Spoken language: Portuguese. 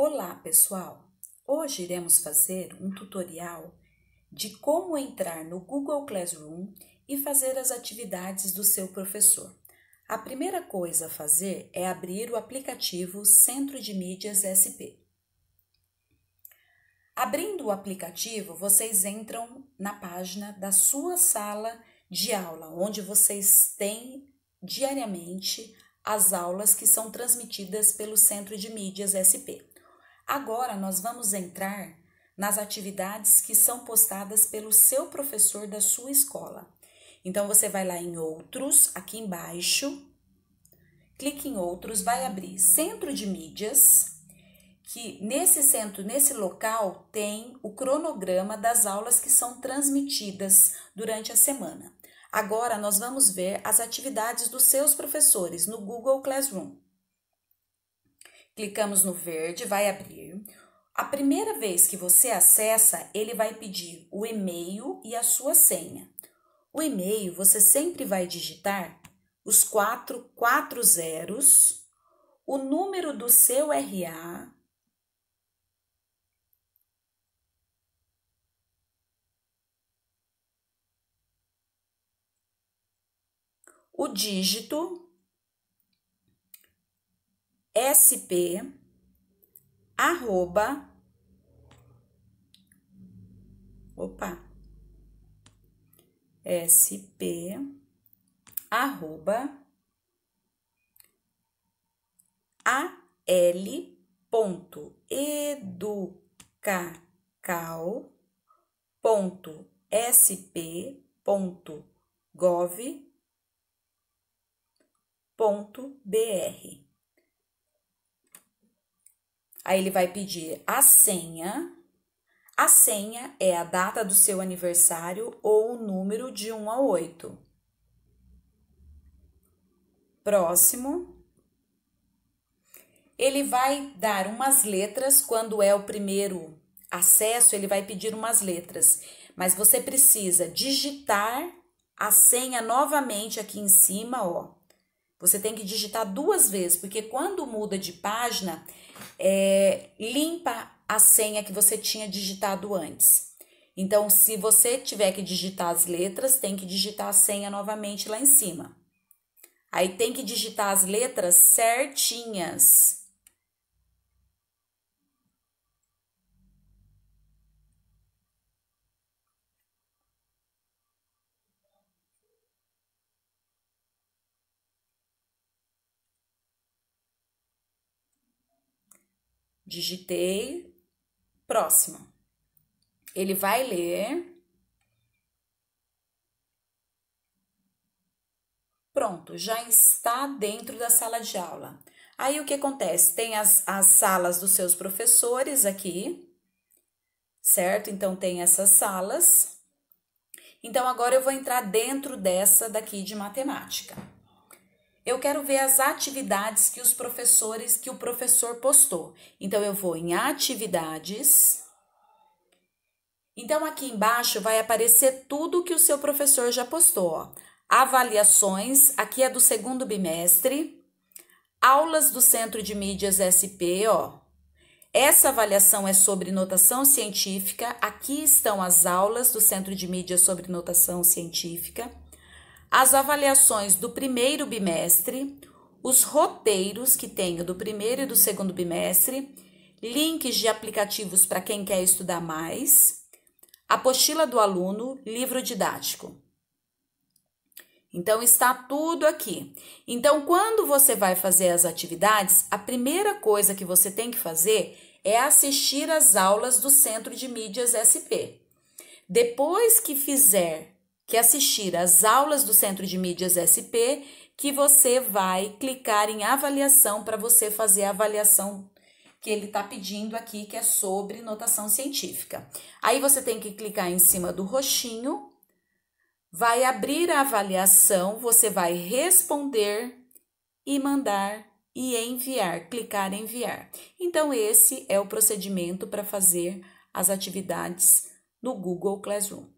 Olá pessoal! Hoje iremos fazer um tutorial de como entrar no Google Classroom e fazer as atividades do seu professor. A primeira coisa a fazer é abrir o aplicativo Centro de Mídias SP. Abrindo o aplicativo, vocês entram na página da sua sala de aula, onde vocês têm diariamente as aulas que são transmitidas pelo Centro de Mídias SP. Agora nós vamos entrar nas atividades que são postadas pelo seu professor da sua escola. Então você vai lá em outros, aqui embaixo, clique em outros, vai abrir centro de mídias, que nesse centro, nesse local tem o cronograma das aulas que são transmitidas durante a semana. Agora nós vamos ver as atividades dos seus professores no Google Classroom. Clicamos no verde, vai abrir a primeira vez que você acessa, ele vai pedir o e-mail e a sua senha. O e-mail você sempre vai digitar os quatro, quatro zeros, o número do seu RA, o dígito SP arroba. Opa! SP, arroba. AL. Ponto educacal ponto sp ponto gov ponto br Aí ele vai pedir a senha. A senha é a data do seu aniversário ou o número de 1 a 8. Próximo. Ele vai dar umas letras quando é o primeiro acesso, ele vai pedir umas letras, mas você precisa digitar a senha novamente aqui em cima, ó. Você tem que digitar duas vezes, porque quando muda de página, é, limpa a senha que você tinha digitado antes. Então, se você tiver que digitar as letras, tem que digitar a senha novamente lá em cima. Aí tem que digitar as letras certinhas Digitei. Próximo. Ele vai ler. Pronto, já está dentro da sala de aula. Aí o que acontece? Tem as, as salas dos seus professores aqui, certo? Então tem essas salas. Então agora eu vou entrar dentro dessa daqui de matemática eu quero ver as atividades que os professores, que o professor postou. Então, eu vou em atividades. Então, aqui embaixo vai aparecer tudo que o seu professor já postou. Ó. Avaliações, aqui é do segundo bimestre. Aulas do Centro de Mídias SP, ó. Essa avaliação é sobre notação científica. Aqui estão as aulas do Centro de Mídias sobre notação científica as avaliações do primeiro bimestre, os roteiros que tenho do primeiro e do segundo bimestre, links de aplicativos para quem quer estudar mais, apostila do aluno, livro didático. Então está tudo aqui. Então, quando você vai fazer as atividades, a primeira coisa que você tem que fazer é assistir às aulas do Centro de Mídias SP. Depois que fizer que assistir às aulas do Centro de Mídias SP, que você vai clicar em avaliação para você fazer a avaliação que ele está pedindo aqui, que é sobre notação científica. Aí você tem que clicar em cima do roxinho, vai abrir a avaliação, você vai responder e mandar e enviar, clicar em enviar. Então, esse é o procedimento para fazer as atividades no Google Classroom.